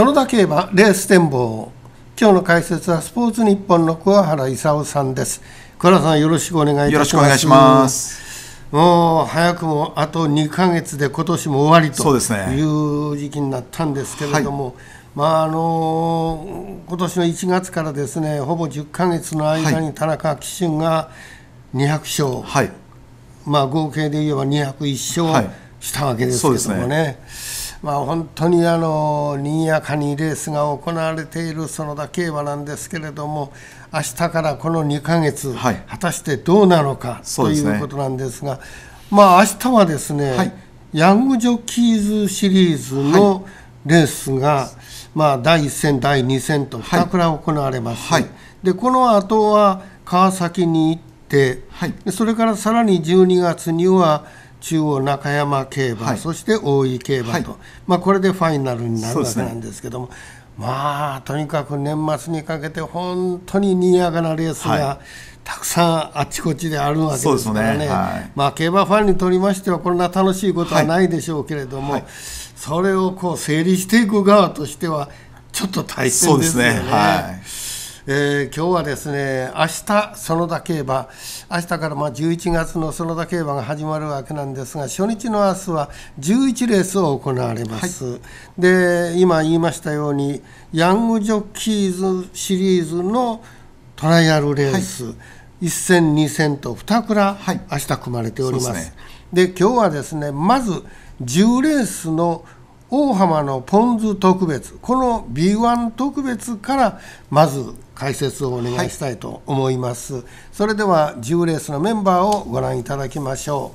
園田競馬レース展望今日の解説はスポーツニッポンの桑原勲さんです桑原さんよろしくお願いいたしますますもう早くもあと2か月で今年も終わりという時期になったんですけれども、まああの今年の1月からですねほぼ10か月の間に田中紀俊が200勝、はい、まあ、合計で言えば201勝したわけですけどもね。はいまあ、本当にあのにぎやかにレースが行われている園田競馬なんですけれども明日からこの2か月、はい、果たしてどうなのか、ね、ということなんですが、まあ明日はですね、はい、ヤングジョッキーズシリーズのレースが、はい、まあ、第1戦、第2戦と2ら行われます、でこの後は川崎に行って、それからさらに12月には、中央中山競馬、はい、そして大井競馬と、はい、まあ、これでファイナルになるわけなんですけども、ね、まあとにかく年末にかけて本当ににぎやかなレースが、はい、たくさんあちこちであるわけですからね、ね、まあ、競馬ファンにとりましてはこんな楽しいことはないでしょうけれども、それをこう整理していく側としてはちょっと大変ですよね。そうですねはいえー、今日はですね明日園田競馬明日からまあ11月の園田競馬が始まるわけなんですが初日の明日は11レースを行われます、はい、で今言いましたようにヤングジョッキーズシリーズのトライアルレース、はい、1戦2戦と2倉、はい、明日組まれております。で、ね、今日はですねまず10レースの大浜のポン酢特別この B1 特別からまず解説をお願いしたいと思います、はい、それでは10レースのメンバーをご覧いただきましょ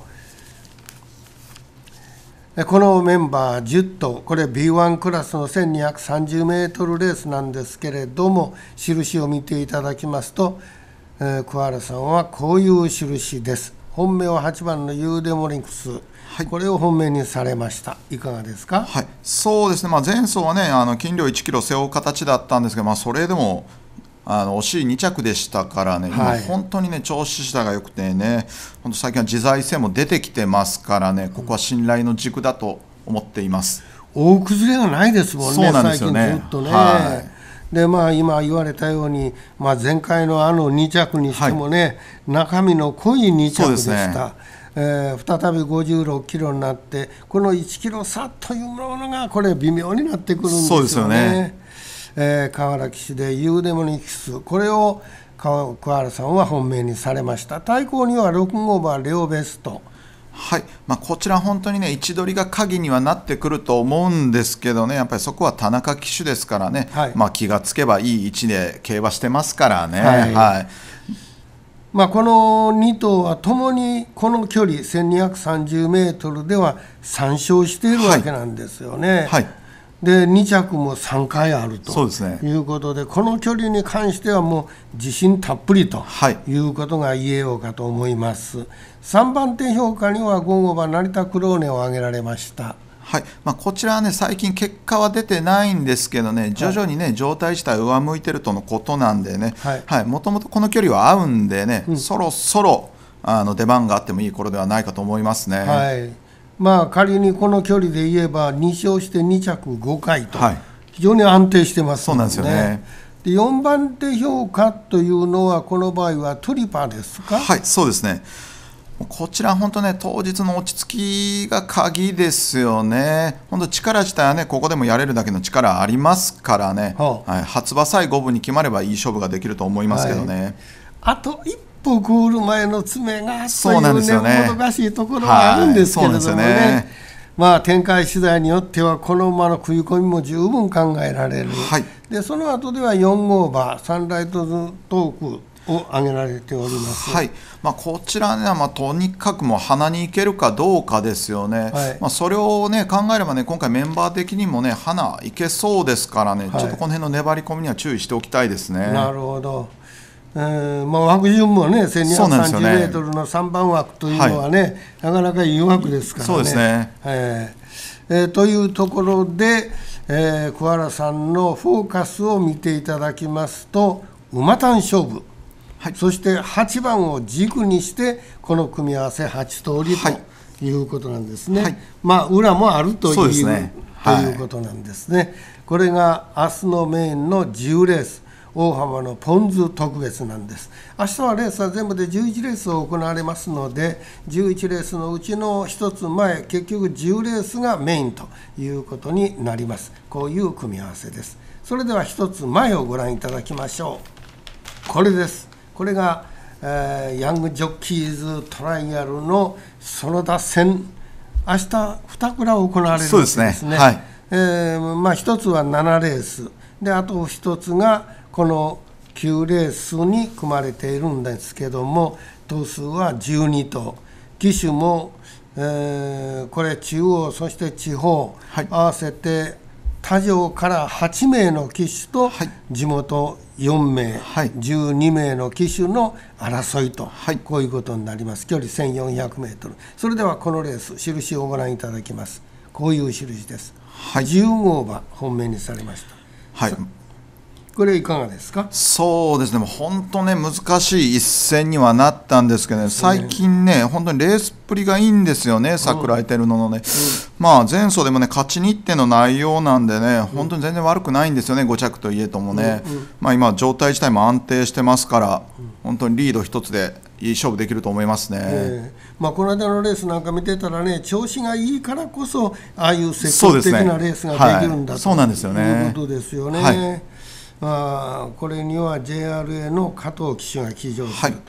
うこのメンバー10頭これ B1 クラスの1 2 3 0ルレースなんですけれども印を見ていただきますとえ桑原さんはこういう印です本命は8番のユーデモリンクスはい、これを本命にされました、いかがですか、はい、そうですね、まあ、前走はね、あの金量1キロ背負う形だったんですけど、まあ、それでもあのしい2着でしたからね、はい、今本当にね調子下が良くてね、本当最近は自在性も出てきてますからね、ここは信頼の軸だと思っています。大崩れがないですもんね、そうなんですよね。ずっとね。はいでまあ、今言われたように、まあ、前回のあの2着にしてもね、はい、中身の濃い2着でした。えー、再び56キロになってこの1キロ差というものがこれ微妙になってくるんですよね。そうですよねえー、河原騎士で「ユーデモニキス」これを桑原さんは本命にされました対抗には6号馬レオベストはいまあ、こちら本当にね位置取りが鍵にはなってくると思うんですけどねやっぱりそこは田中騎手ですからね、はい、まあ、気がつけばいい位置で競馬してますからね。はい、はいまあ、この2頭はともにこの距離1 2 3 0ルでは3勝しているわけなんですよね。はいで2着も3回あるということでこの距離に関してはもう自信たっぷりということが言えようかと思います、はい、3番手評価には午後は成田クローネを挙げられましたはいまあ、こちらは、ね、最近結果は出てないんですけどね徐々にね、ね、はい、状態自体上向いてるとのことなんでねもともとこの距離は合うんでね、うん、そろそろあの出番があってもいい頃ではないかと思いますね。はいまあ、仮にこの距離で言えば2勝して2着5回と、非常に安定してます、ね、そうなんですよねで4番手評価というのはこの場合はトリパですかはいそうですねこちら本当ね当日の落ち着きが鍵ですよね本当力自体はねここでもやれるだけの力ありますからね、ははい、発馬さえ五分に決まればいい勝負ができると思いますけどね、はい、あと一歩ゴ前の爪がそうなんですよねもどかしいところがあるんですけれどもねね、まあ、展開次第によってはこの馬の食い込みも十分考えられる、はい、でその後では4オーバーサンライトズトークを挙げられております、はいまあ、こちらね、まあ、とにかくもう鼻にいけるかどうかですよね、はい、まあ、それを、ね、考えれば、ね、今回メンバー的にも、ね、鼻いけそうですからね、はい、ちょっとこの辺の粘り込みには注意しておきたいですね。なるほどえーまあ、枠順もね1230メートルの3番枠というのはね、はい、なかなか誘惑ですからね。そうですね、えーえー、というところで、えー、桑原さんのフォーカスを見ていただきますと馬単勝負、はい、そして8番を軸にしてこの組み合わせ8通りということなんですね。はい、まあ、裏もあるという、ね、ということなんですね。これが明日のメインの10レース大幅のポン酢特別なんです明日はレースは全部で11レースを行われますので11レースのうちの1つ前結局10レースがメインということになりますこういう組み合わせですそれでは1つ前をご覧いただきましょうこれですこれが、えー、ヤングジョッキーズトライアルの園田戦明日2倉行われるんですね。すねはい、えー、まあ、1つは7レースであと1つがこの9レースに組まれているんですけども頭数は12頭騎手も、えー、これ中央そして地方、はい、合わせて他城から8名の騎手と、はい、地元4名、はい、12名の騎手の争いと、はい、こういうことになります距離1 4 0 0ル、それではこのレース印をご覧いただきますこういう印です、はい、1馬本命にされました、はいこれいかがですかそうですね、本当ね、難しい一戦にはなったんですけど、ね、最近ね、本当にレースっぷりがいいんですよね、桜井照ノのね、うん、まあ前走でもね、勝ち日程の内容なんでね、本当に全然悪くないんですよね、5着といえどもね、うんうん、まあ、今、状態自体も安定してますから、本当にリード1つでいい勝負できると思いますね、まあ、この間のレースなんか見てたらね、調子がいいからこそ、ああいう積極的なレースができるんだ、ねはね、ということですよね。はいあこれには JRA の加藤騎手が騎乗すると、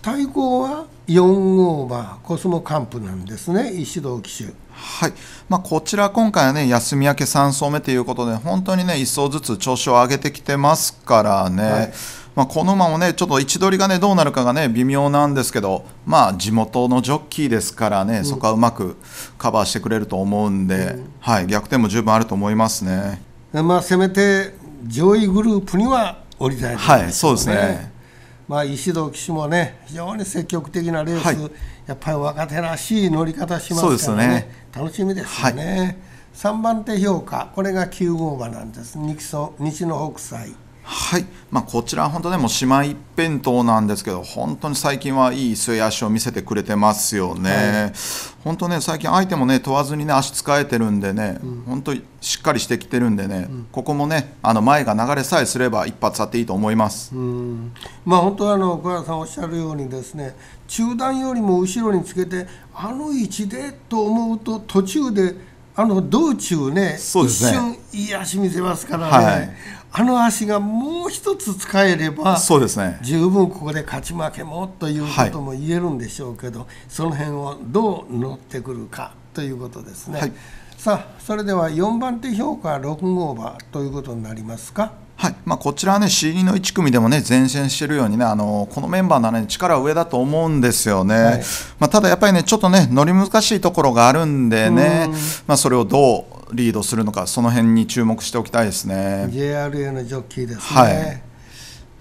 対抗は4号馬コスモカンプなんですね石堂騎手。はいまあ、こちら今回はね休み明け3走目ということで本当にね1走ずつ調子を上げてきてますからね、はい、まあ、この馬もねちょっと位置取りがねどうなるかがね微妙なんですけど、まあ、地元のジョッキーですからね、そこはうまくカバーしてくれると思うんで、うん、はい、逆転も十分あると思いますね。まあ、せめて上位グループには降りたいね、はい、そうですね。まあ、石戸騎手もね、非常に積極的なレース、はい、やっぱり若手らしい乗り方しますからね、ね楽しみですよね、はい、3番手評価、これが9号馬なんです、西の北斎。はいまあ、こちら、本当でも姉妹辺倒なんですけど、本当に最近はいい末足を見せてくれてますよね、はい、本当ね、最近、相手もね、問わずにね、足使えてるんでね、うん、本当、しっかりしてきてるんでね、うん、ここもね、あの前が流れさえすれば、一発あっていいと思います、うんまあ、本当あの、小原さんおっしゃるようにですね、中段よりも後ろにつけて、あの位置でと思うと、途中で、あの道中ね、ね一瞬、いい足見せますからね。はいあの足がもう一つ使えればそうです、ね、十分ここで勝ち負けもということも言えるんでしょうけど、はい、その辺をどう乗ってくるかということですね。はい、さあそれでは4番手評価6号馬ということになりますか。はいまあ、こちらは、ね、C2 の1組でも、ね、前線しているように、ね、あのこのメンバーなのね、力は上だと思うんですよね、はい、まあ、ただ、やっぱり、ね、ちょっと、ね、乗り難しいところがあるんでね、まあ、それをどうリードするのかその辺に注目しておきたいですね JRA のジョッキーですね、はい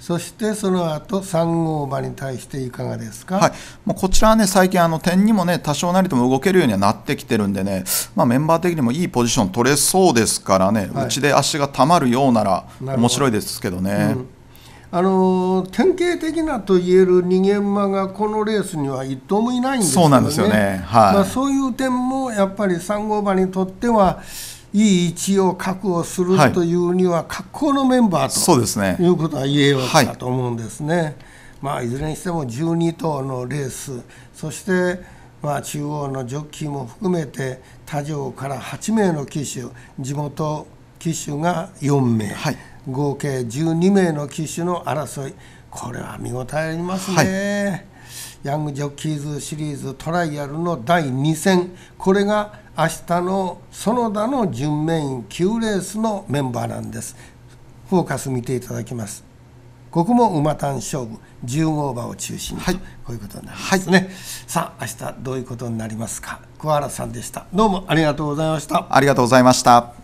そしてその後3号馬に対していかがですか、はい、もうこちらは、ね、最近あの点にも、ね、多少なりとも動けるようにはなってきてるんでね、まあ、メンバー的にもいいポジション取れそうですからね、はい、うちで足がたまるようなら面白いですけどね。あの典型的なといえる逃げ馬がこのレースには一頭もいないんです、ね、そうなんですよね、はいまあ、そういう点もやっぱり3号馬にとってはいい位置を確保するというには格好のメンバーと、はい、そうですね、いうことは言えようかと思うんですね、はい、まあ、いずれにしても12頭のレースそしてまあ、中央のジョッキーも含めて他城から8名の騎手地元騎手が4名。はい合計12名の騎手の争いこれは見応えありますね、はいヤングジョッキーズシリーズトライアルの第2戦、これが明日の園田の準メイン9レースのメンバーなんです。フォーカス見ていただきます。ここも馬単勝負、15オーバーを中心に、はい、こういうことになりますね。はい、さあ、明日どういうことになりますか。桑原さんでした。どうもありがとうございました。ありがとうございました。